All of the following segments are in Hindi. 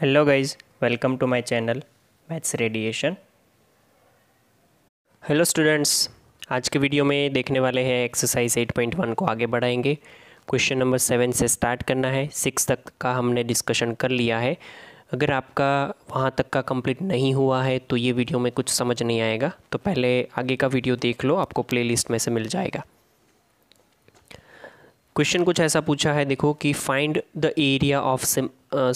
Hello guys welcome to my channel maths radiation hello students आज के वीडियो में देखने वाले हैं एक्सरसाइज 8.1 को आगे बढ़ाएंगे क्वेश्चन नंबर सेवन से स्टार्ट करना है सिक्स तक का हमने डिस्कशन कर लिया है अगर आपका वहाँ तक का कंप्लीट नहीं हुआ है तो ये वीडियो में कुछ समझ नहीं आएगा तो पहले आगे का वीडियो देख लो आपको प्ले में से मिल जाएगा क्वेश्चन कुछ ऐसा पूछा है देखो कि find the area of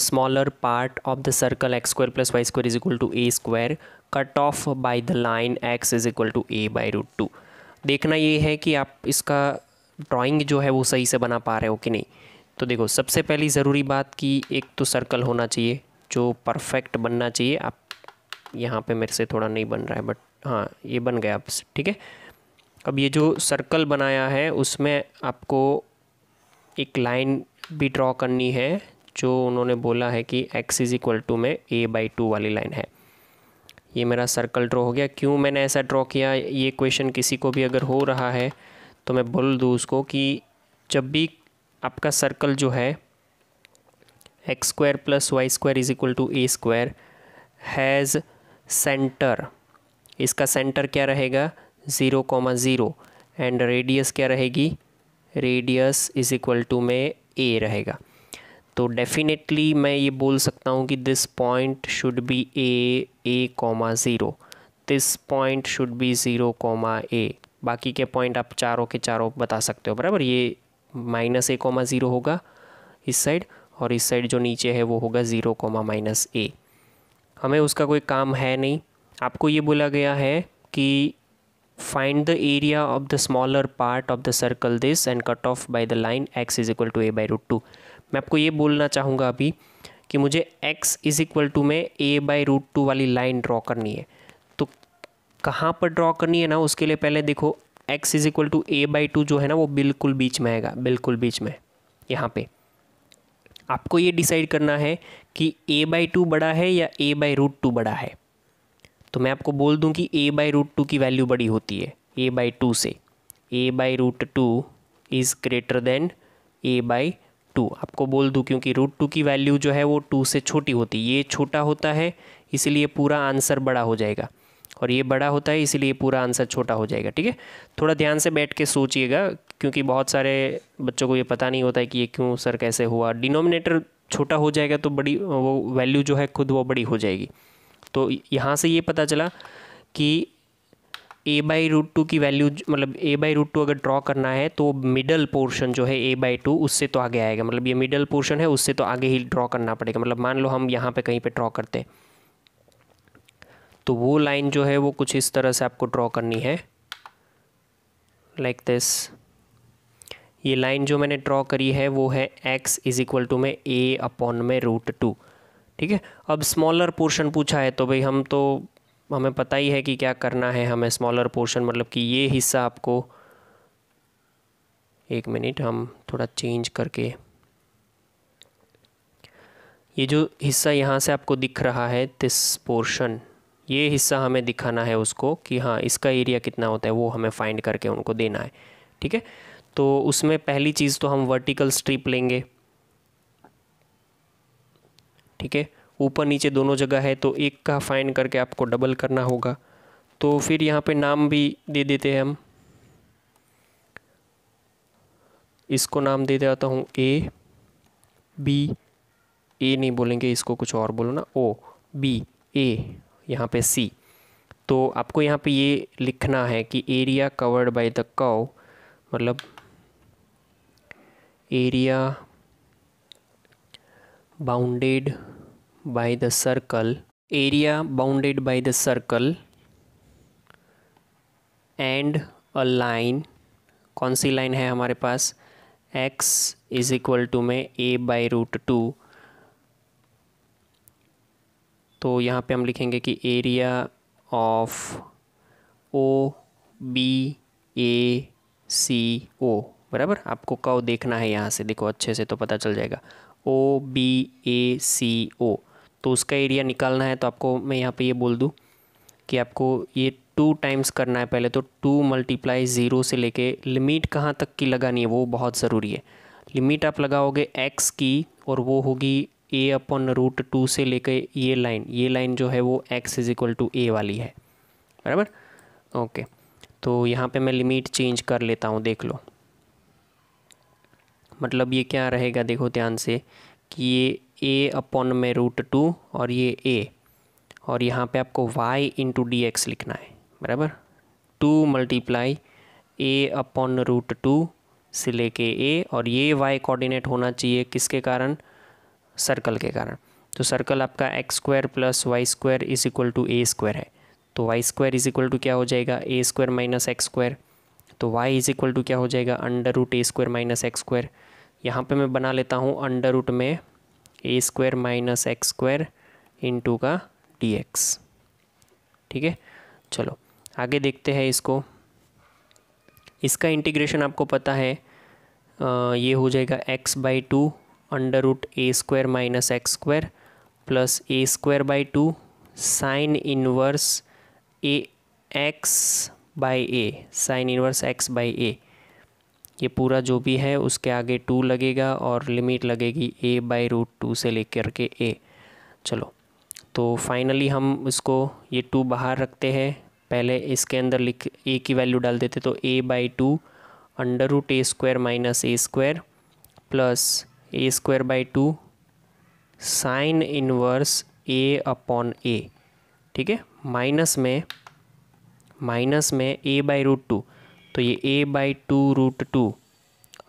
smaller part of the circle x square plus y square is equal to a square cut off by the line x is equal to a by root two देखना ये है कि आप इसका ड्राॅइंग जो है वो सही से बना पा रहे हो कि नहीं तो देखो सबसे पहली ज़रूरी बात कि एक तो सर्कल होना चाहिए जो परफेक्ट बनना चाहिए आप यहाँ पे मेरे से थोड़ा नहीं बन रहा है बट हाँ ये बन गया आप ठीक है अब ये जो सर्कल बनाया है उसमें आपको एक लाइन भी ड्रॉ करनी है जो उन्होंने बोला है कि x इज़ इक्वल टू में a बाई टू वाली लाइन है ये मेरा सर्कल ड्रॉ हो गया क्यों मैंने ऐसा ड्रॉ किया ये क्वेश्चन किसी को भी अगर हो रहा है तो मैं बोल दूँ उसको कि जब भी आपका सर्कल जो है X square plus Y square is equal to A square has centre इसका सेंटर क्या रहेगा zero comma zero and radius क्या रहेगी रेडियस इज इक्वल टू में ए रहेगा तो डेफिनेटली मैं ये बोल सकता हूँ कि this point should be A A comma zero this point should be zero comma A बाकी के पॉइंट आप चारों के चारों बता सकते हो बराबर ये माइनस ए कॉमा ज़ीरो होगा इस साइड और इस साइड जो नीचे है वो होगा ज़ीरो कॉमा माइनस ए हमें उसका कोई काम है नहीं आपको ये बोला गया है कि find the area of the smaller part of the circle this end cut off by the line x is equal to A by root two मैं आपको ये बोलना चाहूँगा अभी कि मुझे x इज़ इक्वल टू में a बाई रूट टू वाली लाइन ड्रॉ करनी है तो कहाँ पर ड्रॉ करनी है ना उसके लिए पहले देखो x is equal to A by two जो है ना वो बिल्कुल बीच में आएगा बिल्कुल बीच में यहाँ पे आपको ये डिसाइड करना है कि a बाई टू बड़ा है या a बाई रूट टू बड़ा है तो मैं आपको बोल दूँ कि a बाई रूट टू की वैल्यू बड़ी होती है a बाई टू से a by root two is greater than a by two आपको बोल दूँ क्योंकि रूट टू की वैल्यू जो है वो टू से छोटी होती है ये छोटा होता है इसलिए पूरा आंसर बड़ा हो जाएगा और ये बड़ा होता है इसीलिए पूरा आंसर छोटा हो जाएगा ठीक है थोड़ा ध्यान से बैठ के सोचिएगा क्योंकि बहुत सारे बच्चों को ये पता नहीं होता है कि ये क्यों सर कैसे हुआ डिनोमिनेटर छोटा हो जाएगा तो बड़ी वो वैल्यू जो है खुद वो बड़ी हो जाएगी तो यहाँ से ये पता चला कि ए बाई रूट टू की वैल्यू मतलब ए बाई रूट टू अगर ड्रॉ करना है तो मिडल पोर्शन जो है ए बाई टू उससे तो आगे आएगा मतलब ये मिडल पोर्शन है उससे तो आगे ही ड्रॉ करना पड़ेगा मतलब मान लो हम यहाँ पे कहीं पे ड्रॉ करते हैं तो वो लाइन जो है वो कुछ इस तरह से आपको ड्रॉ करनी है लाइक like दिस ये लाइन जो मैंने ड्रॉ करी है वो है एक्स इज इक्वल टू में ए अपॉन में रूट टू ठीक है अब स्मॉलर पोर्शन पूछा है तो भाई हम तो तो हमें पता ही है कि क्या करना है हमें स्मॉलर पोर्शन मतलब कि ये हिस्सा आपको एक मिनट हम थोड़ा चेंज करके ये जो हिस्सा यहाँ से आपको दिख रहा है दिस पोर्शन ये हिस्सा हमें दिखाना है उसको कि हाँ इसका एरिया कितना होता है वो हमें फाइंड करके उनको देना है ठीक है तो उसमें पहली चीज़ तो हम वर्टिकल स्ट्रिप लेंगे ठीक है ऊपर नीचे दोनों जगह है तो एक का फाइन करके आपको डबल करना होगा तो फिर यहाँ पे नाम भी दे देते हैं हम इसको नाम दे देता हूँ ए बी ए नहीं बोलेंगे इसको कुछ और बोलो ना ओ बी ए यहाँ पे सी तो आपको यहाँ पे ये लिखना है कि एरिया कवर्ड बाय द काउ मतलब area bounded by the circle area bounded by the circle and a line कौन सी लाइन है हमारे पास x इज इक्वल टू में a बाई रूट टू तो यहाँ पे हम लिखेंगे कि area of O B A C O बराबर आपको कव देखना है यहाँ से देखो अच्छे से तो पता चल जाएगा ओ बी ए सी ओ तो उसका एरिया निकालना है तो आपको मैं यहाँ पे ये बोल दूँ कि आपको ये टू टाइम्स करना है पहले तो टू मल्टीप्लाई ज़ीरो से लेके लिमिट कहाँ तक की लगानी है वो बहुत ज़रूरी है लिमिट आप लगाओगे एक्स की और वो होगी ए अपन रूट टू से लेके ये लाइन ये लाइन जो है वो x is equal to a वाली है बराबर ओके तो यहाँ पे मैं लिमिट चेंज कर लेता हूँ देख लो मतलब ये क्या रहेगा देखो ध्यान से कि ये ए अपॉन में रूट टू और ये ए और यहाँ पे आपको वाई इंटू डी एक्स लिखना है बराबर two multiply a upon root two से लेके ए और ये वाई कोऑर्डिनेट होना चाहिए किसके कारण सर्कल के कारण तो सर्कल आपका x square plus Y square is equal to A square है तो y square is equal to क्या हो जाएगा a square minus x square तो वाई इज इक्वल टू क्या हो जाएगा under root a square minus x square यहाँ पर मैं बना लेता हूँ अंडर रूट में a square minus x square into का डी एक्स ठीक है चलो आगे देखते हैं इसको इसका इंटीग्रेशन आपको पता है आ, ये हो जाएगा x by two under root a square minus x square plus a square by two sine inverse a x by a sine inverse x by a ये पूरा जो भी है उसके आगे टू लगेगा और लिमिट लगेगी ए बाई रूट टू से ले के ए चलो तो फाइनली हम इसको ये टू बाहर रखते हैं पहले इसके अंदर लिख ए की वैल्यू डाल देते तो a by two under root a square minus a square plus a square by two sine inverse a upon a ठीक है माइनस में माइनस में ए बाई रूट टू तो ये a by two root two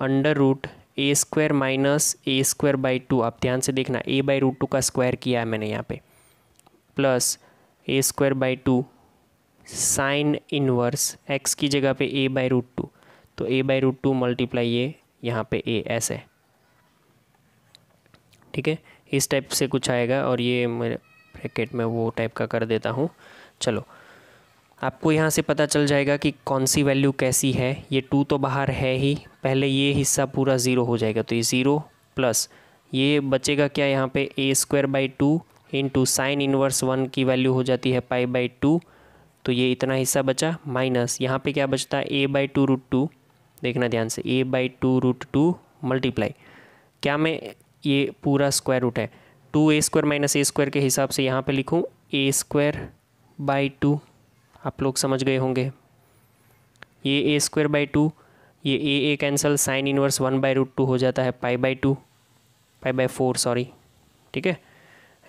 under root a square minus a square by two आप ध्यान से देखना ए बाई रूट टू का स्क्वायर किया है मैंने यहाँ पे plus a square by two sine inverse x की जगह पे ए बाई रूट टू तो a by root two multiply ये यहाँ पे ए ऐसे ठीक है इस टाइप से कुछ आएगा और ये मेरे ब्रैकेट में वो टाइप का कर देता हूँ चलो आपको यहाँ से पता चल जाएगा कि कौन सी वैल्यू कैसी है ये टू तो बाहर है ही पहले ये हिस्सा पूरा ज़ीरो हो जाएगा तो ये ज़ीरो प्लस ये बचेगा क्या यहाँ पे a square by two into sine inverse one की वैल्यू हो जाती है पाई बाई टू तो ये इतना हिस्सा बचा माइनस यहाँ पे क्या बचता है a by two root two देखना ध्यान से a by two root two multiply क्या मैं ये पूरा स्क्वायर रूट है two A square minus a square के हिसाब से यहाँ पे लिखूँ ए स्क्वायर बाई टू आप लोग समझ गए होंगे ये ए स्क्वायर बाई टू ये a a cancel sine inverse one by root two हो जाता है pi by two pi by four sorry ठीक है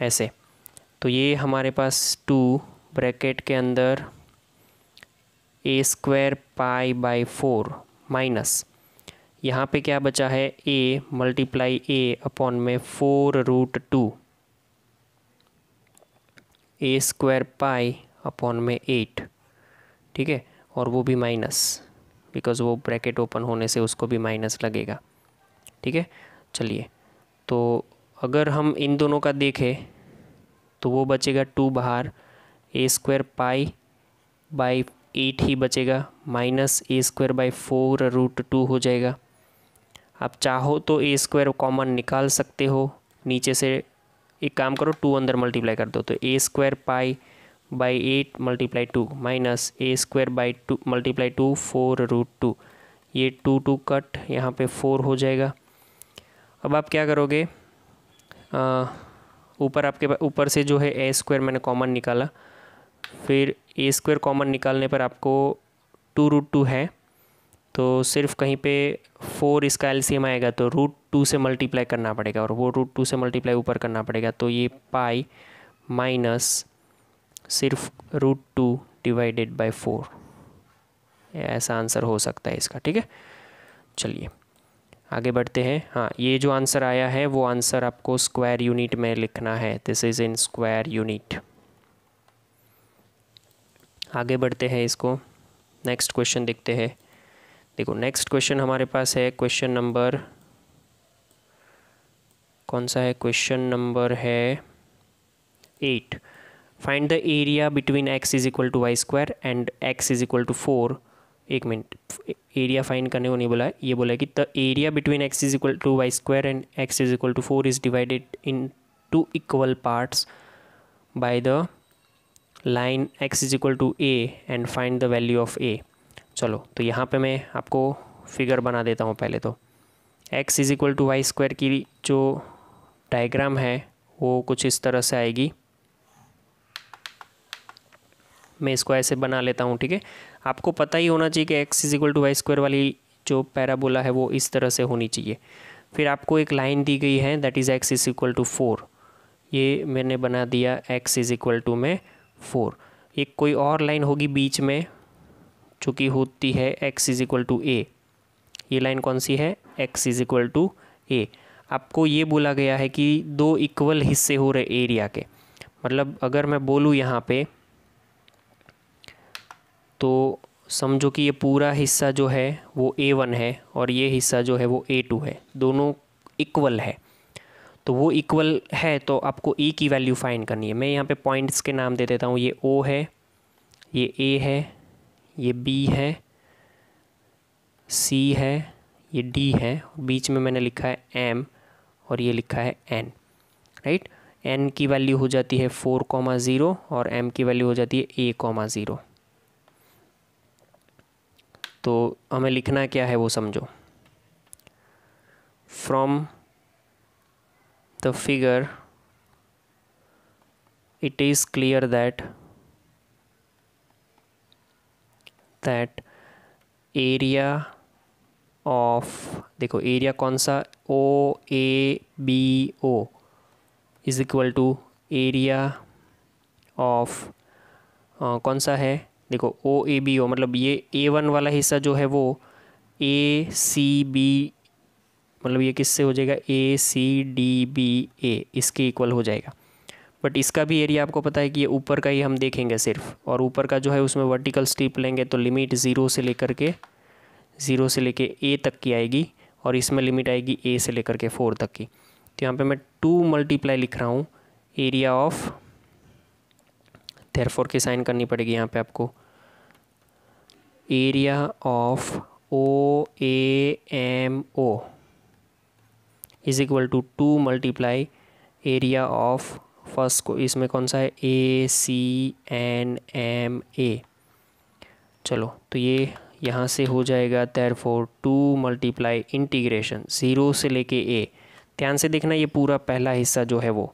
ऐसे तो ये हमारे पास टू ब्रैकेट के अंदर a square pi by four minus यहाँ पे क्या बचा है ए मल्टीप्लाई ए अपॉन में फोर रूट टू ए स्क्वायर पाई अपॉन में एट ठीक है और वो भी माइनस बिकॉज वो ब्रैकेट ओपन होने से उसको भी माइनस लगेगा ठीक है चलिए तो अगर हम इन दोनों का देखें तो वो बचेगा टू बाहर a square pi by eight ही बचेगा minus a square by four root two हो जाएगा आप चाहो तो ए स्क्वायर कॉमन निकाल सकते हो नीचे से एक काम करो टू अंदर मल्टीप्लाई कर दो तो a square pi by 8 multiply 2 minus a square by two multiply two four root two ये टू टू कट यहाँ पे फोर हो जाएगा अब आप क्या करोगे ऊपर आपके ऊपर से जो है ए स्क्वायर मैंने कॉमन निकाला फिर ए स्क्वायर कॉमन निकालने पर आपको टू रूट टू है तो सिर्फ कहीं पे फोर इसका एलसीएम आएगा तो रूट टू से मल्टीप्लाई करना पड़ेगा और वो रूट टू से मल्टीप्लाई ऊपर करना पड़ेगा तो ये पाई माइनस सिर्फ root two divided by four ऐसा आंसर हो सकता है इसका ठीक है चलिए आगे बढ़ते हैं हाँ ये जो आंसर आया है वो आंसर आपको स्क्वायर यूनिट में लिखना है this is in square unit आगे बढ़ते हैं इसको नेक्स्ट क्वेश्चन देखते हैं देखो नेक्स्ट क्वेश्चन हमारे पास है क्वेश्चन नंबर कौन सा है क्वेश्चन नंबर है eight find the area between x is equal to y square and x is equal to four एक मिनट एरिया फाइंड करने को नहीं बोला है ये बोला है कि the area between x is equal to y square and x is equal to four is divided in two equal parts by the line x is equal to a and find the value of a चलो तो यहाँ पे मैं आपको फिगर बना देता हूँ पहले तो x is equal to y square की जो डायग्राम है वो कुछ इस तरह से आएगी मैं इसको ऐसे बना लेता हूँ ठीक है आपको पता ही होना चाहिए कि x is equal to y square वाली जो पैराबोला है वो इस तरह से होनी चाहिए फिर आपको एक लाइन दी गई है that is x is equal to four ये मैंने बना दिया एक्स इज इक्वल टू में फोर एक कोई और लाइन होगी बीच में जो कि होती है x is equal to a ये लाइन कौन सी है x is equal to a आपको ये बोला गया है कि दो इक्वल हिस्से हो रहे एरिया के मतलब अगर मैं बोलूँ यहाँ पे तो समझो कि ये पूरा हिस्सा जो है वो ए वन है और ये हिस्सा जो है वो ए टू है दोनों इक्वल है तो वो इक्वल है तो आपको ई e की वैल्यू फाइंड करनी है मैं यहाँ पे पॉइंट्स के नाम दे देता हूँ ये ओ है ये ए है ये बी है सी है ये डी है बीच में मैंने लिखा है एम और ये लिखा है एन राइट एन की वैल्यू हो जाती है फोर कॉमा ज़ीरो और एम की वैल्यू हो जाती है ए कॉमा ज़ीरो तो हमें लिखना क्या है वो समझो from the figure it is clear that that area of देखो एरिया कौन सा O A B O is equal to area of कौन सा है देखो ओ ए बी ओ मतलब ये ए वन वाला हिस्सा जो है वो ए सी बी मतलब ये किससे हो जाएगा ए सी डी बी ए इसके इक्वल हो जाएगा बट इसका भी एरिया आपको पता है कि ये ऊपर का ही हम देखेंगे सिर्फ और ऊपर का जो है उसमें वर्टिकल स्टीप लेंगे तो लिमिट ज़ीरो से लेकर के ज़ीरो से लेके ए तक की आएगी और इसमें लिमिट आएगी ए से लेकर के फोर तक की तो यहाँ पे मैं टू मल्टीप्लाई लिख रहा हूँ एरिया ऑफ देरफोर की साइन करनी पड़ेगी यहाँ पे आपको area of O A M O is equal to two multiply area of first को इसमें कौन सा है ए सी एन एम ए चलो तो ये यहाँ से हो जाएगा तैर four two multiply integration zero से लेके ए ध्यान से देखना ये पूरा पहला हिस्सा जो है वो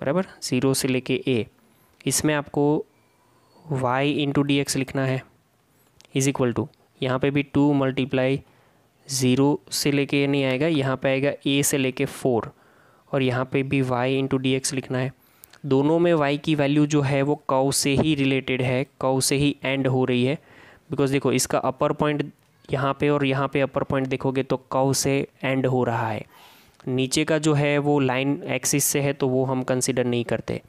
बराबर ज़ीरो से लेके ए इसमें आपको y इंटू डी एक्स लिखना है इज़ इक्वल टू यहाँ पर भी टू मल्टीप्लाई ज़ीरो से लेके नहीं आएगा यहाँ पे आएगा ए से लेके फोर और यहाँ पे भी y इंटू डी एक्स लिखना है दोनों में y की वैल्यू जो है वो कव से ही रिलेटेड है कव से ही एंड हो रही है बिकॉज देखो इसका अपर पॉइंट यहाँ पे और यहाँ पे अपर पॉइंट देखोगे तो कव से एंड हो रहा है नीचे का जो है वो लाइन एक्सिस से है तो वो हम कंसिडर नहीं करते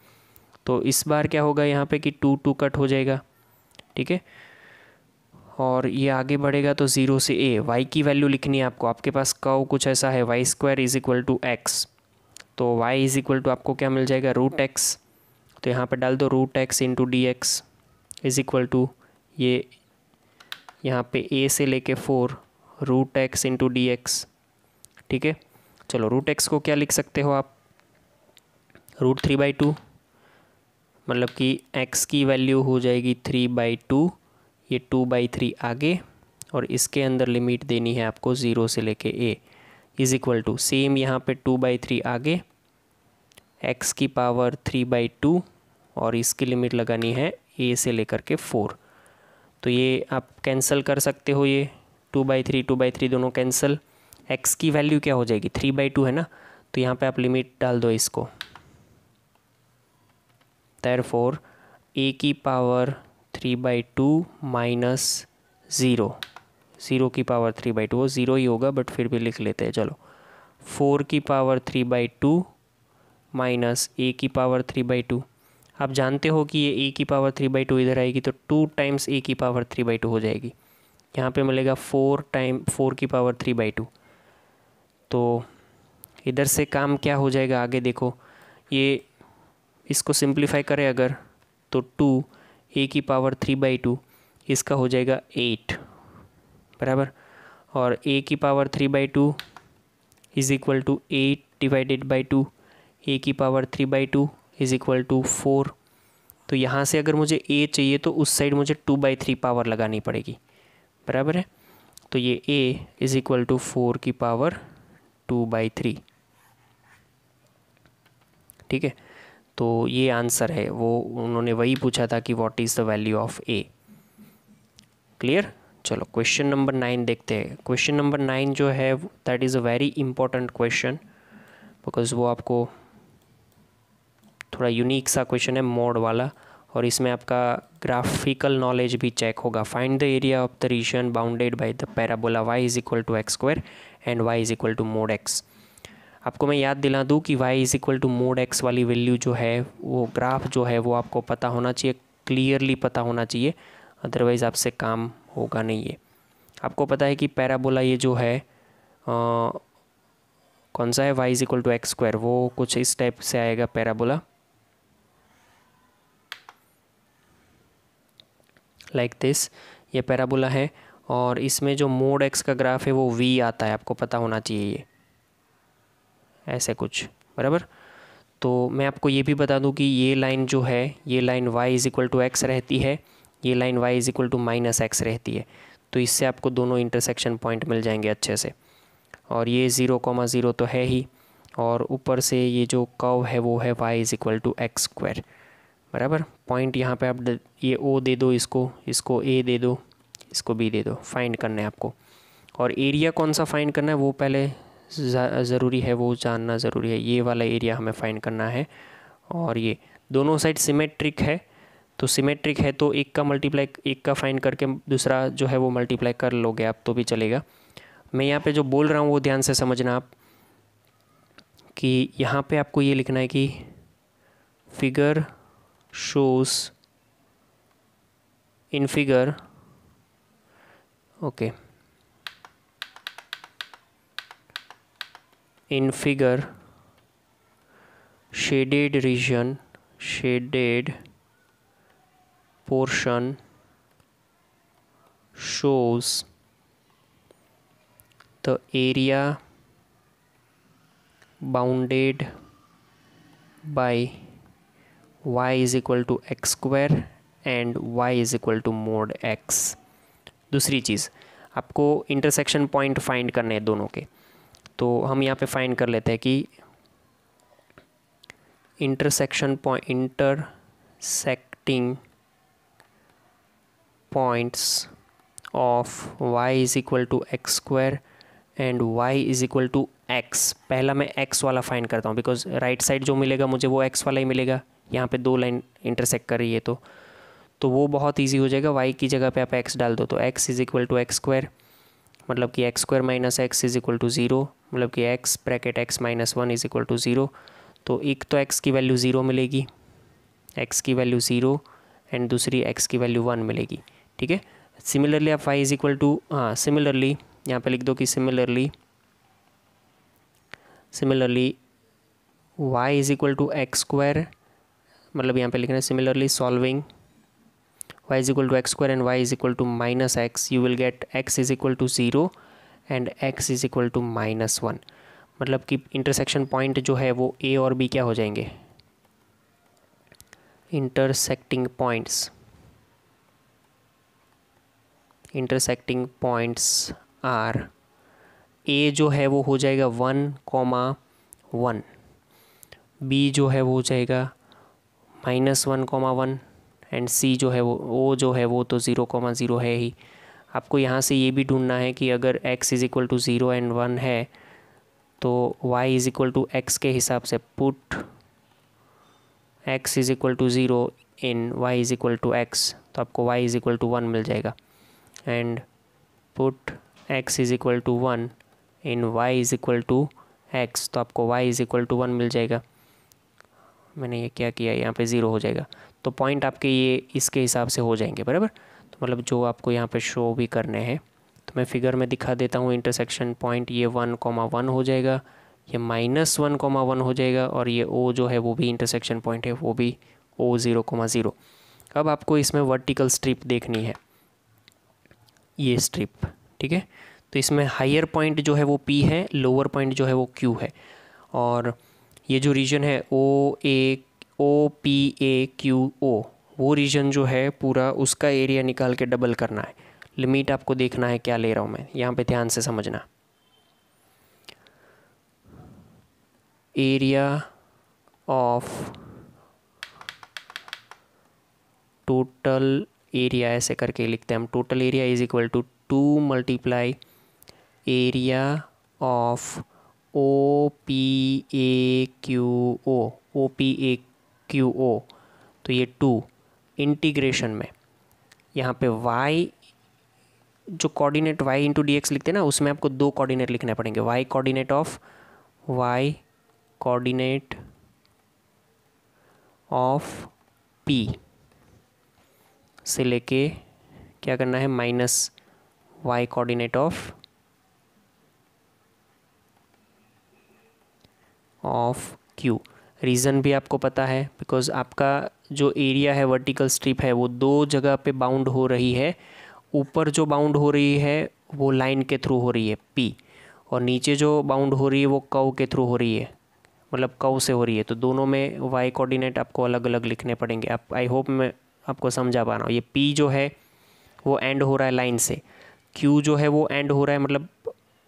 तो इस बार क्या होगा यहाँ पे कि टू टू कट हो जाएगा ठीक है और ये आगे बढ़ेगा तो ज़ीरो से ए वाई की वैल्यू लिखनी है आपको आपके पास कव कुछ ऐसा है y square is equal to x तो वाई इज़ इक्वल टू आपको क्या मिल जाएगा रूट एक्स तो यहाँ पर डाल दो root x into d x is equal to ये यहाँ पे ए से लेके four root x into d x ठीक है चलो रूट एक्स को क्या लिख सकते हो आप रूट थ्री बाई टू मतलब कि x की वैल्यू हो जाएगी थ्री बाई टू ये टू बाई थ्री आगे और इसके अंदर लिमिट देनी है आपको ज़ीरो से लेके a is equal to same यहाँ पे टू बाई थ्री आगे x की पावर थ्री बाई टू और इसकी लिमिट लगानी है ए से लेकर के फोर तो ये आप कैंसिल कर सकते हो ये two by three two by three दोनों कैंसिल एक्स की वैल्यू क्या हो जाएगी थ्री बाई टू है ना तो यहाँ पे आप लिमिट डाल दो इसको therefore a की power three by two minus zero zero की पावर थ्री बाई टू वो ज़ीरो ही होगा बट फिर भी लिख लेते हैं चलो फोर की power three by two minus a की पावर थ्री बाई टू आप जानते हो कि ये ए की पावर थ्री बाई टू इधर आएगी तो टू टाइम्स ए की पावर थ्री बाई टू हो जाएगी यहाँ पे मिलेगा फोर टाइम फोर की पावर थ्री बाई टू तो इधर से काम क्या हो जाएगा आगे देखो ये इसको सिंप्लीफाई करें अगर तो टू ए की पावर थ्री बाई टू इसका हो जाएगा एट बराबर और ए की power three by two is equal to eight divided by two a की power three by two is equal to four तो यहाँ से अगर मुझे ए चाहिए तो उस साइड मुझे टू बाई थ्री पावर लगानी पड़ेगी बराबर है तो ये a is equal to four की पावर टू बाई थ्री ठीक है तो ये आंसर है वो उन्होंने वही पूछा था कि what is the value of a clear चलो क्वेश्चन नंबर नाइन देखते हैं क्वेश्चन नंबर नाइन जो है that is a very important question because वो आपको थोड़ा यूनिक सा क्वेश्चन है मोड वाला और इसमें आपका ग्राफिकल नॉलेज भी चेक होगा find the area of the region bounded by the parabola y is equal to x square and y is equal to mod x आपको मैं याद दिला दूँ कि y is equal to mod x वाली वैल्यू जो है वो ग्राफ जो है वो आपको पता होना चाहिए क्लियरली पता होना चाहिए अदरवाइज़ आपसे काम होगा नहीं ये आपको पता है कि पैराबोला ये जो है आ, कौन सा है y is equal to x square वो कुछ इस टाइप से आएगा पैराबोला लाइक दिस ये पैराबोला है और इसमें जो मोड एक्स का ग्राफ है वो v आता है आपको पता होना चाहिए ये ऐसे कुछ बराबर तो मैं आपको ये भी बता दूं कि ये लाइन जो है ये line y is equal to x रहती है ये line y is equal to minus x रहती है तो इससे आपको दोनों इंटरसेक्शन पॉइंट मिल जाएंगे अच्छे से और ये ज़ीरो कॉमा ज़ीरो तो है ही और ऊपर से ये जो कर्व है वो है y is equal to x square बराबर पॉइंट यहाँ पे आप ये ओ दे दो इसको इसको ए दे दो इसको बी दे दो फाइंड करना है आपको और एरिया कौन सा फाइंड करना है वो पहले ज़रूरी है वो जानना ज़रूरी है ये वाला एरिया हमें फाइंड करना है और ये दोनों साइड सिमेट्रिक है तो सिमेट्रिक है तो एक का मल्टीप्लाई एक का फाइंड करके दूसरा जो है वो मल्टीप्लाई कर लोगे आप तो भी चलेगा मैं यहाँ पे जो बोल रहा हूँ वो ध्यान से समझना आप कि यहाँ पे आपको ये लिखना है कि figure shows in figure okay okay. in figure shaded region shaded portion shows the area bounded by y is equal to x square and y is equal to mod x दूसरी चीज़ आपको इंटरसेक्शन पॉइंट फाइंड करने हैं दोनों के तो हम यहाँ पे फाइंड कर लेते हैं कि intersection point intersecting points of y is equal to x square and y is equal to x पहला मैं एक्स वाला फाइंड करता हूँ बिकॉज राइट साइड जो मिलेगा मुझे वो एक्स वाला ही मिलेगा यहाँ पे दो लाइन इंटरसेक्ट कर रही है तो तो वो बहुत इजी हो जाएगा वाई की जगह पे आप एक्स डाल दो तो x is equal to x square मतलब कि x square minus x is equal to zero मतलब कि x bracket x minus one is equal to zero तो एक तो एक्स की वैल्यू ज़ीरो मिलेगी एक्स की वैल्यू ज़ीरो एंड दूसरी एक्स की वैल्यू वन मिलेगी ठीक है सिमिलरली आप वाई इज़ इक्वल टू हाँ सिमिलरली यहाँ पे लिख दो कि similarly similarly y is equal to x square मतलब यहाँ पे लिखना है similarly solving y is equal to x square and y is equal to minus x you will get x is equal to zero and x is equal to minus one मतलब कि इंटरसेक्शन पॉइंट जो है वो ए और बी क्या हो जाएंगे intersecting points intersecting points are A जो है वो हो जाएगा वन कॉमा वन बी जो है वो हो जाएगा minus one comma one and C जो है वो ओ जो है वो तो ज़ीरो कॉमा ज़ीरो है ही आपको यहाँ से ये भी ढूंढना है कि अगर x is equal to zero and one है तो y is equal to x के हिसाब से put x is equal to zero in y is equal to x तो आपको y is equal to one मिल जाएगा and put x is equal to one in y is equal to x तो आपको y is equal to one मिल जाएगा मैंने ये क्या किया यहाँ पे ज़ीरो हो जाएगा तो पॉइंट आपके ये इसके हिसाब से हो जाएंगे बराबर तो मतलब जो आपको यहाँ पे शो भी करने हैं तो मैं फिगर में दिखा देता हूँ इंटरसेक्शन पॉइंट ये वन कॉमा वन हो जाएगा ये माइनस वन कॉमा वन हो जाएगा और ये ओ जो है वो भी इंटरसेक्शन पॉइंट है वो भी ओ ज़ीरो कॉमा ज़ीरो अब आपको इसमें वर्टिकल स्ट्रिप देखनी है ये स्ट्रिप ठीक है तो इसमें हायर पॉइंट जो है वो पी है लोअर पॉइंट जो है वो क्यू है और ये जो रीजन है ओ ए ओ पी ए क्यू ओ वो रीजन जो है पूरा उसका एरिया निकाल के डबल करना है लिमिट आपको देखना है क्या ले रहा हूँ मैं यहाँ पे ध्यान से समझना एरिया ऑफ टोटल एरिया ऐसे करके लिखते हैं हम total area is equal to two multiply area of O P A Q O O P A Q O तो ये टू इंटीग्रेशन में यहाँ पे y जो कोऑर्डिनेट y इंटू डी लिखते हैं ना उसमें आपको दो कोऑर्डिनेट लिखने पड़ेंगे y coordinate of y coordinate of p से लेके क्या करना है minus y coordinate of of q region भी आपको पता है बिकॉज आपका जो एरिया है वर्टिकल स्ट्रिप है वो दो जगह पे बाउंड हो रही है ऊपर जो बाउंड हो रही है वो लाइन के थ्रू हो रही है पी और नीचे जो बाउंड हो रही है वो कव के थ्रू हो रही है मतलब कव से हो रही है तो दोनों में वाई कोऑर्डिनेट आपको अलग अलग लिखने पड़ेंगे आप आई होप मैं आपको समझा पा रहा हूँ ये पी जो है वो एंड हो रहा है लाइन से क्यू जो है वो एंड हो रहा है मतलब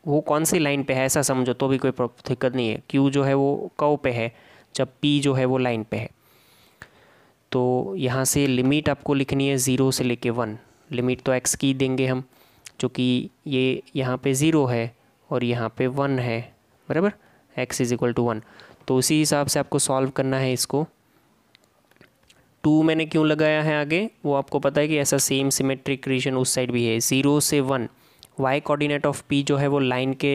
वो कौन सी लाइन पे है ऐसा समझो तो भी कोई दिक्कत नहीं है क्यू जो है वो कव पे है जब पी जो है वो लाइन पे है तो यहाँ से लिमिट आपको लिखनी है ज़ीरो से लेके वन लिमिट तो एक्स की देंगे हम चूँकि ये यहाँ पे ज़ीरो है और यहाँ पे वन है बराबर x is equal to one तो उसी हिसाब से आपको सॉल्व करना है इसको टू मैंने क्यों लगाया है आगे वो आपको पता है कि ऐसा सेम सिमेट्रिक रीजन उस साइड भी है ज़ीरो से one y coordinate of P जो है वो लाइन के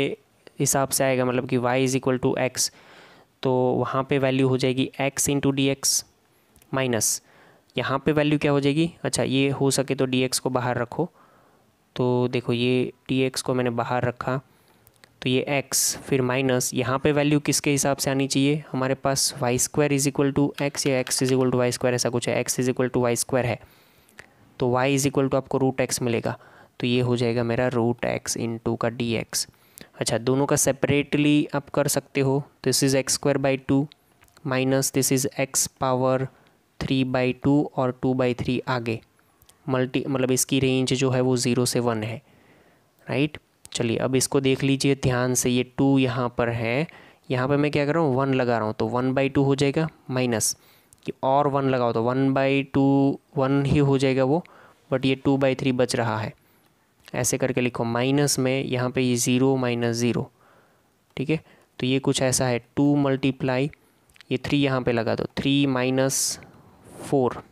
हिसाब से आएगा मतलब कि y is equal to x तो वहाँ पे वैल्यू हो जाएगी x into d x minus यहाँ पे वैल्यू क्या हो जाएगी अच्छा ये हो सके तो डी एक्स को बाहर रखो तो देखो ये डी एक्स को मैंने बाहर रखा तो ये एक्स फिर माइनस यहाँ पे वैल्यू किसके हिसाब से आनी चाहिए हमारे पास y square is equal to x या x is equal to y square ऐसा कुछ है x is equal to y square है तो वाई इज इक्वल टू आपको रूट एक्स मिलेगा तो ये हो जाएगा मेरा रूट एक्स इन टू का डी एक्स अच्छा दोनों का सेपरेटली आप कर सकते हो this is x square by two minus this is x power three by two और टू बाई थ्री आगे मल्टी मतलब इसकी रेंज जो है वो ज़ीरो से वन है राइट चलिए अब इसको देख लीजिए ध्यान से ये टू यहाँ पर है यहाँ पर मैं क्या कर रहा हूँ वन लगा रहा हूँ तो वन बाई टू हो जाएगा माइनस कि और वन लगाओ तो वन बाई टू वन ही हो जाएगा वो बट ये टू बाई थ्री बच रहा है ऐसे करके लिखो माइनस में यहाँ पे ये ज़ीरो माइनस ज़ीरो ठीक है तो ये कुछ ऐसा है टू मल्टीप्लाई ये थ्री यहाँ पे लगा दो थ्री माइनस फोर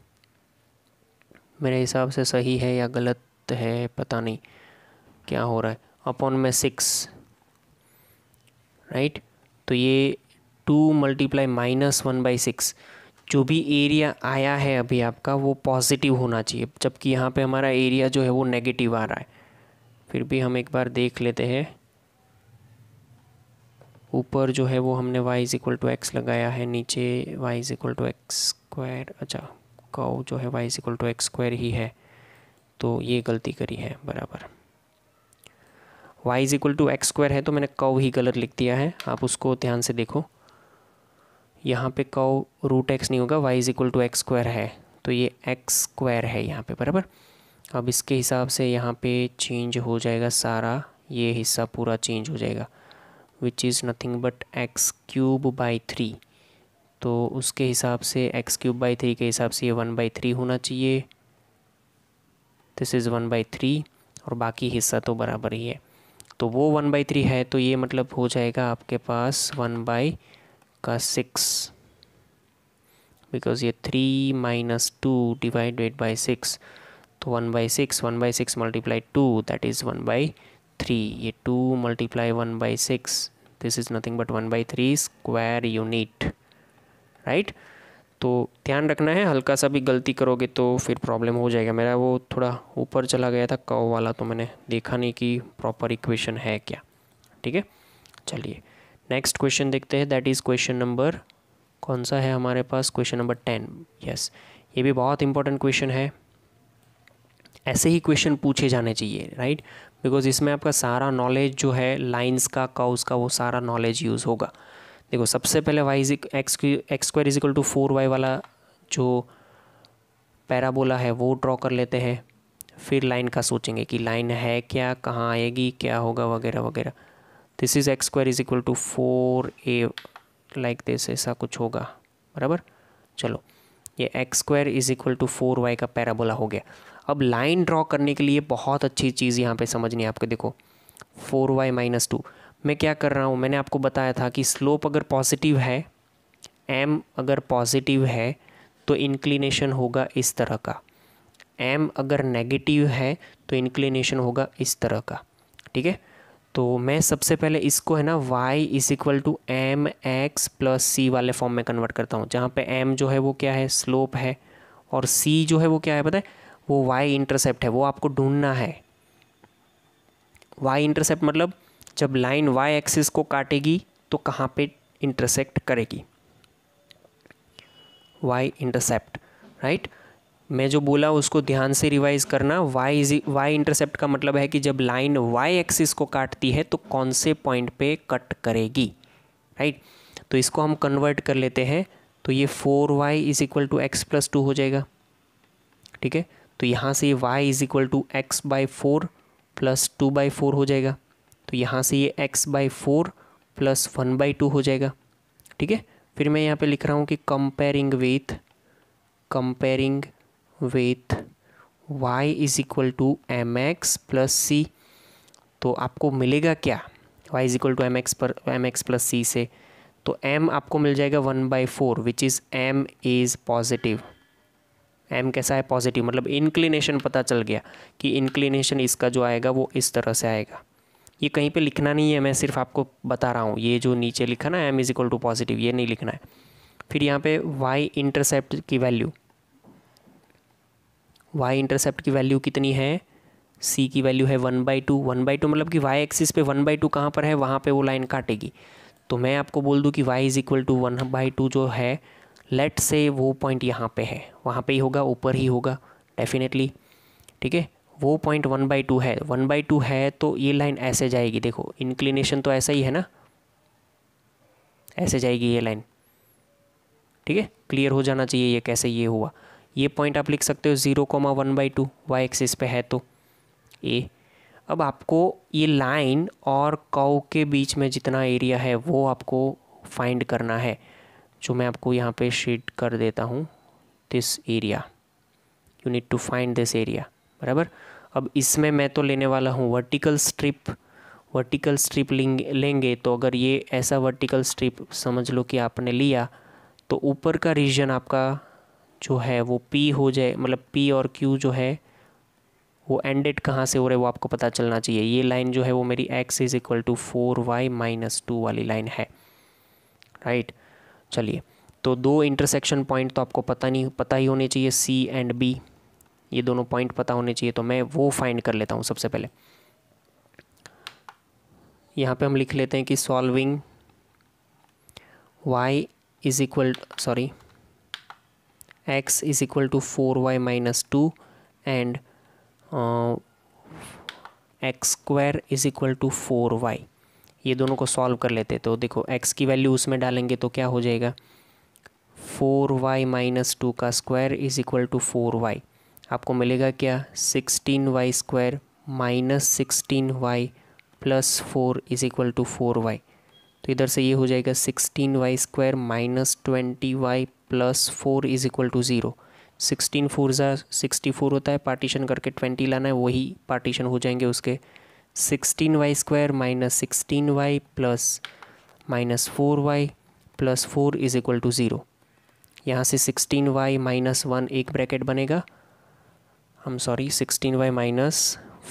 मेरे हिसाब से सही है या गलत है पता नहीं क्या हो रहा है अपॉन में सिक्स राइट तो ये two multiply minus one by six जो भी एरिया आया है अभी आपका वो पॉजिटिव होना चाहिए जबकि यहाँ पे हमारा एरिया जो है वो नेगेटिव आ रहा है फिर भी हम एक बार देख लेते हैं ऊपर जो है वो हमने y is equal to x लगाया है नीचे y is equal to x square अच्छा काउ जो है y is equal to x square ही है तो ये गलती करी है बराबर y equal to x square है तो मैंने काउ ही गलत लिख दिया है आप उसको ध्यान से देखो यहाँ पे काउ रूट एक्स नहीं होगा y is equal to x square है तो ये एक्स स्क्वायर है यहाँ पे बराबर अब इसके हिसाब से यहाँ पे चेंज हो जाएगा सारा ये हिस्सा पूरा चेंज हो जाएगा which is nothing but x cube by three तो उसके हिसाब से एक्स क्यूब बाई थ्री के हिसाब से ये वन बाई थ्री होना चाहिए this is one by three और बाकी हिस्सा तो बराबर ही है तो वो वन बाई थ्री है तो ये मतलब हो जाएगा आपके पास वन बाई का सिक्स बिकॉज ये three minus two divided by six तो one by six one by six multiply two that is one by three ये two multiply one by six this is nothing but one by three square unit right तो ध्यान रखना है हल्का सा भी गलती करोगे तो फिर प्रॉब्लम हो जाएगा मेरा वो थोड़ा ऊपर चला गया था कव वाला तो मैंने देखा नहीं कि प्रॉपर इक्वेशन है क्या ठीक है चलिए नेक्स्ट क्वेश्चन देखते हैं दैट इज़ क्वेश्चन नंबर कौन सा है हमारे पास क्वेश्चन नंबर टेन यस ये भी बहुत इंपॉर्टेंट क्वेश्चन है ऐसे ही क्वेश्चन पूछे जाने चाहिए राइट बिकॉज इसमें आपका सारा नॉलेज जो है लाइन्स का काउस का वो सारा नॉलेज यूज़ होगा देखो सबसे पहले y x x square is equal to four y वाला जो पैराबोला है वो ड्रॉ कर लेते हैं फिर लाइन का सोचेंगे कि लाइन है क्या कहाँ आएगी क्या होगा वगैरह वगैरह this is x square is equal to four A like this ऐसा कुछ होगा बराबर चलो ये x square is equal to four y का पैराबोला हो गया अब लाइन ड्रॉ करने के लिए बहुत अच्छी चीज़ यहाँ पे समझनी है आपको देखो फोर वाई माइनस टू मैं क्या कर रहा हूँ मैंने आपको बताया था कि स्लोप अगर पॉजिटिव है एम अगर पॉजिटिव है तो इंक्लिनेशन होगा इस तरह का एम अगर नेगेटिव है तो इंक्लिनेशन होगा इस तरह का ठीक है तो मैं सबसे पहले इसको है ना y is equal to m x plus c वाले फॉर्म में कन्वर्ट करता हूँ जहाँ पे एम जो है वो क्या है स्लोप है और सी जो है वो क्या है पता है वो वाई इंटरसेप्ट है वो आपको ढूंढना है वाई इंटरसेप्ट मतलब जब लाइन वाई एक्सिस को काटेगी तो कहाँ पे इंटरसेक्ट करेगी वाई इंटरसेप्ट राइट मैं जो बोला उसको ध्यान से रिवाइज करना वाई इज वाई इंटरसेप्ट का मतलब है कि जब लाइन वाई एक्सिस को काटती है तो कौन से पॉइंट पे कट करेगी राइट तो इसको हम कन्वर्ट कर लेते हैं तो ये four y is equal to x plus two हो जाएगा ठीक है तो यहाँ से y is equal to x by four plus two by four हो जाएगा तो यहाँ से ये x by four plus one by two हो जाएगा ठीक है फिर मैं यहाँ पे लिख रहा हूँ कि comparing with comparing with y is equal to m x plus c तो आपको मिलेगा क्या y is equal to m x पर एम एक्स प्लस सी से तो m आपको मिल जाएगा one by four which is m is positive m कैसा है पॉजिटिव मतलब इंक्लिनेशन पता चल गया कि इंक्लिनेशन इसका जो आएगा वो इस तरह से आएगा ये कहीं पे लिखना नहीं है मैं सिर्फ आपको बता रहा हूँ ये जो नीचे लिखा ना M is equal to positive ये नहीं लिखना है फिर यहाँ पे वाई इंटरसेप्ट की वैल्यू वाई इंटरसेप्ट की वैल्यू कितनी है सी की वैल्यू है one by two one by two मतलब कि वाई एक्सिस पे वन बाई टू कहाँ पर है वहाँ पे वो लाइन काटेगी तो मैं आपको बोल दूँ कि y is equal to one by two जो है लेट से वो पॉइंट यहाँ पे है वहाँ पे ही होगा ऊपर ही होगा डेफिनेटली ठीक है वो पॉइंट वन बाई टू है वन बाई टू है तो ये लाइन ऐसे जाएगी देखो इंक्लिनेशन तो ऐसा ही है ना ऐसे जाएगी ये लाइन ठीक है क्लियर हो जाना चाहिए ये कैसे ये हुआ ये पॉइंट आप लिख सकते हो zero comma one by two y axis पे है तो ए अब आपको ये लाइन और कौ के बीच में जितना एरिया है वो आपको फाइंड करना है जो मैं आपको यहाँ पे शेड कर देता हूँ this area you need to find this area बराबर अब इसमें मैं तो लेने वाला हूँ वर्टिकल स्ट्रिप वर्टिकल स्ट्रिप लेंगे तो अगर ये ऐसा वर्टिकल स्ट्रिप समझ लो कि आपने लिया तो ऊपर का रीजन आपका जो है वो पी हो जाए मतलब पी और क्यू जो है वो एंडेड कहाँ से हो रहे वो आपको पता चलना चाहिए ये लाइन जो है वो मेरी x is equal to four y minus two वाली लाइन है राइट चलिए तो दो इंटरसेक्शन पॉइंट तो आपको पता नहीं पता ही होने चाहिए सी एंड बी ये दोनों पॉइंट पता होने चाहिए तो मैं वो फाइंड कर लेता हूँ सबसे पहले यहाँ पे हम लिख लेते हैं कि solving y is equal sorry x is equal to four y minus two and x square is equal to four y ये दोनों को सॉल्व कर लेते हैं तो देखो x की वैल्यू उसमें डालेंगे तो क्या हो जाएगा फोर वाई माइनस टू का square is equal to four y आपको मिलेगा क्या sixteen y square minus sixteen y plus four is equal to four y तो इधर से ये हो जाएगा sixteen y square minus twenty y plus four is equal to zero sixteen four ज़ा सिक्सटी फोर होता है पार्टीशन करके ट्वेंटी लाना है वही पार्टीशन हो जाएंगे उसके sixteen y square minus sixteen y plus minus four y plus four is equal to zero यहाँ से सिक्सटीन वाई माइनस वन एक ब्रैकेट बनेगा हम sorry sixteen y minus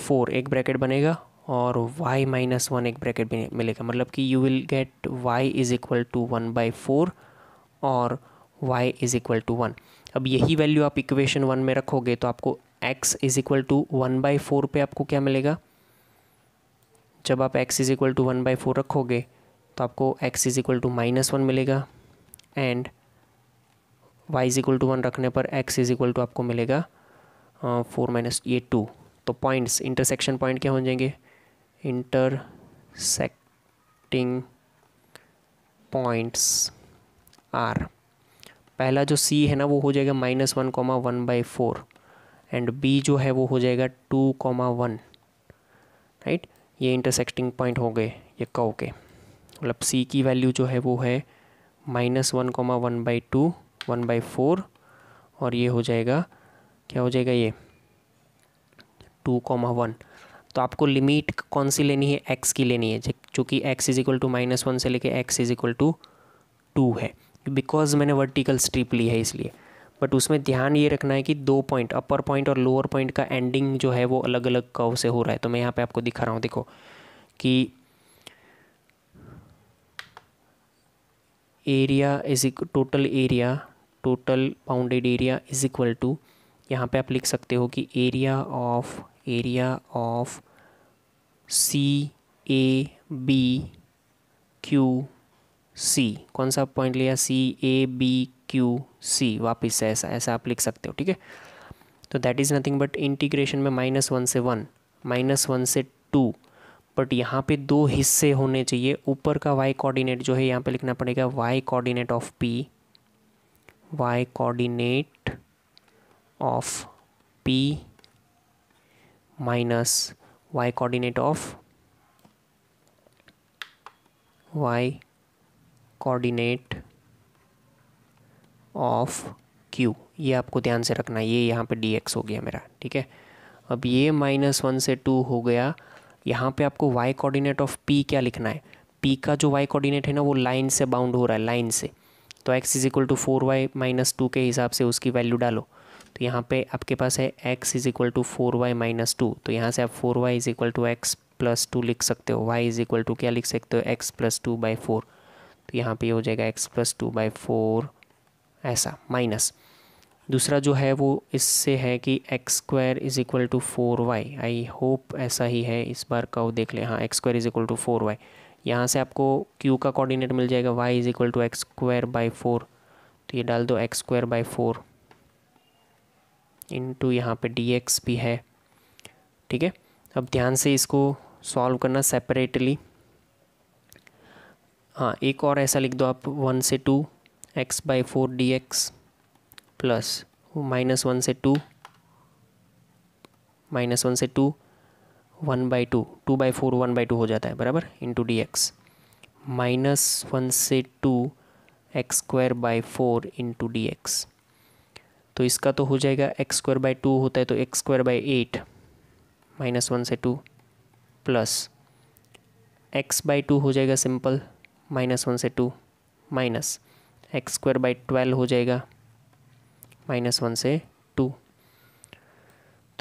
four एक ब्रैकेट बनेगा और y माइनस वन एक ब्रैकेट मिलेगा मतलब कि you will get y is equal to one by four और y is equal to one अब यही वैल्यू आप इक्वेशन वन में रखोगे तो आपको x is equal to one by four पर आपको क्या मिलेगा जब आप x is equal to one by four रखोगे तो आपको x is equal to minus one मिलेगा and y is equal to one रखने पर x इज़ इक्वल टू आपको मिलेगा फोर माइनस ये टू तो पॉइंट्स इंटरसेक्शन पॉइंट क्या हो जाएंगे इंटरसेक्टिंग पॉइंट्स आर पहला जो सी है ना वो हो जाएगा minus one comma one by four and B जो है वो हो जाएगा टू कॉमा वन राइट ये इंटरसेक्टिंग पॉइंट हो गए ये कौ के मतलब सी की वैल्यू जो है वो है minus one comma one by two one by four और ये हो जाएगा क्या हो जाएगा ये टू कॉमा वन तो आपको लिमिट कौन सी लेनी है एक्स की लेनी है चूँकि x is equal to minus one से लेके x is equal to two है बिकॉज मैंने वर्टिकल स्ट्रिप ली है इसलिए बट उसमें ध्यान ये रखना है कि दो पॉइंट अपर पॉइंट और लोअर पॉइंट का एंडिंग जो है वो अलग अलग कर्व से हो रहा है तो मैं यहाँ पे आपको दिखा रहा हूँ देखो कि area is total area total bounded area is equal to यहाँ पे आप लिख सकते हो कि area of area of C A B Q C कौन सा पॉइंट लिया सी ए बी क्यू सी वापस से ऐसा ऐसा आप लिख सकते हो ठीक है तो that is nothing but integration में माइनस वन से वन माइनस वन से टू बट यहाँ पे दो हिस्से होने चाहिए ऊपर का वाई कोऑर्डिनेट जो है यहाँ पे लिखना पड़ेगा y coordinate of p y coordinate of p minus y coordinate of y coordinate of q ये आपको ध्यान से रखना है ये यहाँ पे dx हो गया मेरा ठीक है अब ये माइनस वन से टू हो गया यहाँ पे आपको y कोऑर्डिनेट ऑफ p क्या लिखना है p का जो y कोऑर्डिनेट है ना वो लाइन से बाउंड हो रहा है लाइन से तो x is equal to four y minus two के हिसाब से उसकी वैल्यू डालो तो यहाँ पे आपके पास है x is equal to four y minus two तो यहाँ से आप four y is equal to x plus two लिख सकते हो y इज इक्वल टू क्या लिख सकते हो x plus two by four तो यहाँ पे हो जाएगा x plus two by four ऐसा माइनस दूसरा जो है वो इससे है कि x square is equal to four y I hope ऐसा ही है इस बार का वो देख ले हाँ x square is equal to four y यहाँ से आपको क्यू का कोऑर्डिनेट मिल जाएगा y is equal to x square by four तो ये डाल दो x square by four into यहाँ पे एक्स भी है ठीक है अब ध्यान से इसको सॉल्व करना सेपरेटली हाँ एक और ऐसा लिख दो आप वन से two x by four d x plus minus one से टू माइनस वन से two one by two two by four one by two हो जाता है बराबर into d x minus one से two x square by four into d x तो इसका तो हो जाएगा एक्स स्क्वायर बाई टू होता है तो x square by eight minus one से two plus x by two हो जाएगा सिंपल माइनस वन से two minus x square by twelve हो जाएगा माइनस वन से टू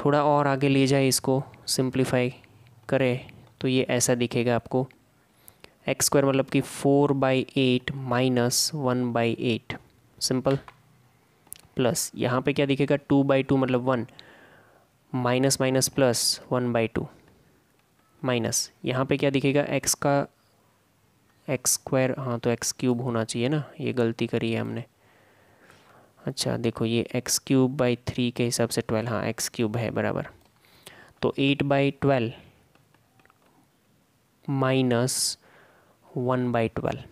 थोड़ा और आगे ले जाए इसको सिंप्लीफाई करें तो ये ऐसा दिखेगा आपको एक्स स्क्वायर मतलब कि four by eight minus one by eight simple plus यहाँ पे क्या दिखेगा टू बाई टू मतलब one minus minus plus one by two minus यहाँ पे क्या दिखेगा एक्स का एक्स स्क्वायर हाँ तो एक्स क्यूब होना चाहिए ना ये गलती करी है हमने अच्छा देखो ये एक्स क्यूब बाई थ्री के हिसाब से ट्वेल्व हाँ एक्स क्यूब है बराबर तो eight by twelve minus one by twelve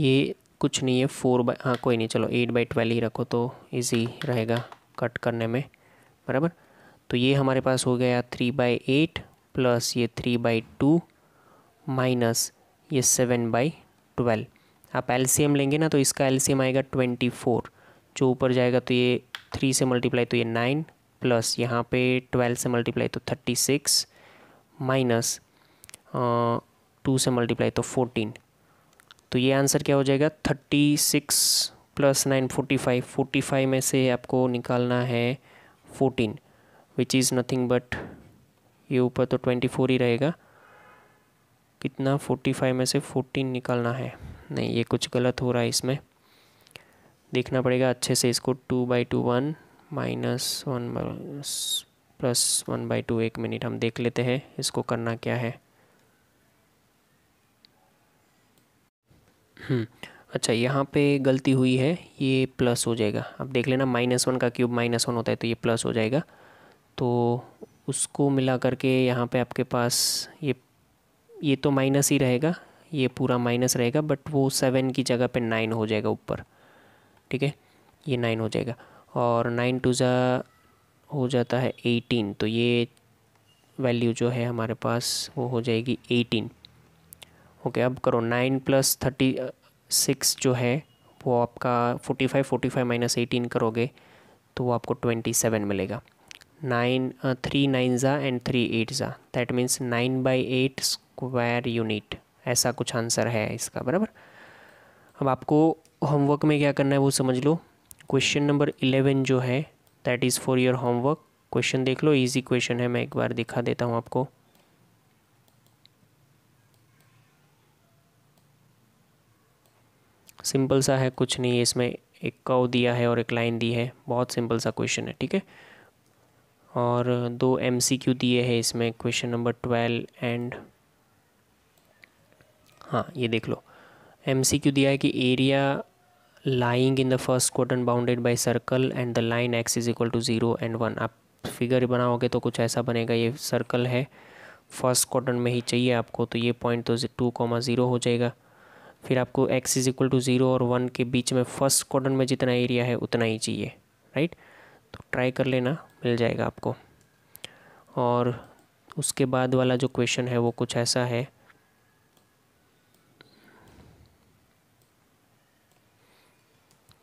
ये कुछ नहीं है फोर बाई हाँ कोई नहीं चलो एट बाई ट्वेल्व ही रखो तो इजी रहेगा कट करने में बराबर तो ये हमारे पास हो गया थ्री बाई एट प्लस ये थ्री बाई टू माइनस ये सेवन बाई ट्वेल्व आप एलसीएम लेंगे ना तो इसका एलसीएम आएगा ट्वेंटी फोर जो ऊपर जाएगा तो ये थ्री से मल्टीप्लाई तो ये नाइन प्लस यहाँ पे ट्वेल्व से मल्टीप्लाई तो थर्टी सिक्स माइनस टू से मल्टीप्लाई तो फोर्टीन तो ये आंसर क्या हो जाएगा thirty six plus nine forty five forty five में से आपको निकालना है fourteen which is nothing but ये ऊपर तो ट्वेंटी फोर ही रहेगा कितना फोर्टी फाइव में से फोर्टीन निकालना है नहीं ये कुछ गलत हो रहा है इसमें देखना पड़ेगा अच्छे से इसको two by two one minus one plus one by two एक मिनट हम देख लेते हैं इसको करना क्या है हम्म, अच्छा यहाँ पे गलती हुई है ये प्लस हो जाएगा अब देख लेना माइनस वन का क्यूब माइनस वन होता है तो ये प्लस हो जाएगा तो उसको मिला करके यहाँ पे आपके पास ये ये तो माइनस ही रहेगा ये पूरा माइनस रहेगा बट वो सेवन की जगह पे नाइन हो जाएगा ऊपर ठीक है ये नाइन हो जाएगा और नाइन टू ज़ा हो जाता है एटीन तो ये वैल्यू जो है हमारे पास वो हो जाएगी एटीन ओके अब करो नाइन प्लस थर्टी सिक्स जो है वो आपका forty five forty five minus eighteen करोगे तो वो आपको ट्वेंटी सेवन मिलेगा नाइन थ्री नाइन ज़ा एंड थ्री एट ज़ा that means nine by eight square unit ऐसा कुछ आंसर है इसका बराबर अब आपको होमवर्क में क्या करना है वो समझ लो क्वेश्चन नंबर इलेवन जो है that is for your homework question देख लो इजी क्वेश्चन है मैं एक बार दिखा देता हूँ आपको सिंपल सा है कुछ नहीं है इसमें एक कव दिया है और एक लाइन दी है बहुत सिंपल सा क्वेश्चन है ठीक है और दो एम सी क्यू दिए हैं इसमें क्वेश्चन नंबर ट्वेल्व एंड हाँ ये देख लो एम सी क्यू दिया है कि area lying in the first क्वार्टन bounded by circle and the line x is equal to zero and one आप फिगर बनाओगे तो कुछ ऐसा बनेगा ये सर्कल है फर्स्ट क्वार्टन में ही चाहिए आपको तो ये पॉइंट तो टू कॉमा ज़ीरो हो जाएगा फिर आपको x is equal to zero और वन के बीच में फर्स्ट कॉर्डन में जितना एरिया है उतना ही चाहिए राइट तो ट्राई कर लेना मिल जाएगा आपको और उसके बाद वाला जो क्वेश्चन है वो कुछ ऐसा है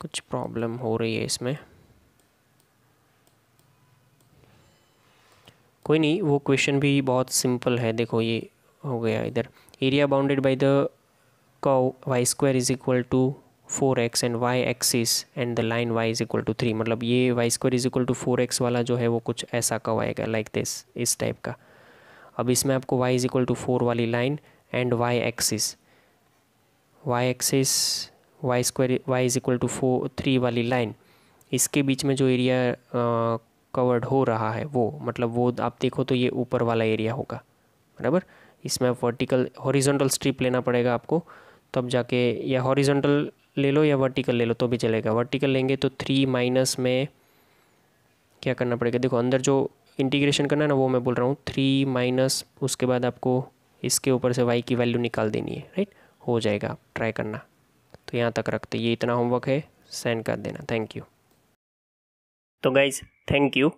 कुछ प्रॉब्लम हो रही है इसमें कोई नहीं वो क्वेश्चन भी बहुत सिंपल है देखो ये हो गया इधर area bounded by the curve y square is equal to four x and y axis and the line y is equal to three मतलब ये y square is equal to four x वाला जो है वो कुछ ऐसा कव आएगा लाइक दिस इस टाइप का अब इसमें आपको y is equal to four वाली line and y axis y axis y square y is equal to four three वाली लाइन इसके बीच में जो एरिया कवर्ड हो रहा है वो मतलब वो आप देखो तो ये ऊपर वाला एरिया होगा बराबर इसमें आप वर्टिकल हॉरिजॉन्टल स्ट्रिप लेना पड़ेगा आपको तब जाके या हॉरिजेंटल ले लो या वर्टिकल ले लो तो भी चलेगा वर्टिकल लेंगे तो थ्री माइनस में क्या करना पड़ेगा देखो अंदर जो इंटीग्रेशन करना है ना वो मैं बोल रहा हूँ थ्री माइनस उसके बाद आपको इसके ऊपर से वाई की वैल्यू निकाल देनी है राइट हो जाएगा आप ट्राई करना तो यहाँ तक रखते ये इतना होमवर्क है सेंड कर देना थैंक यू तो गाइज थैंक यू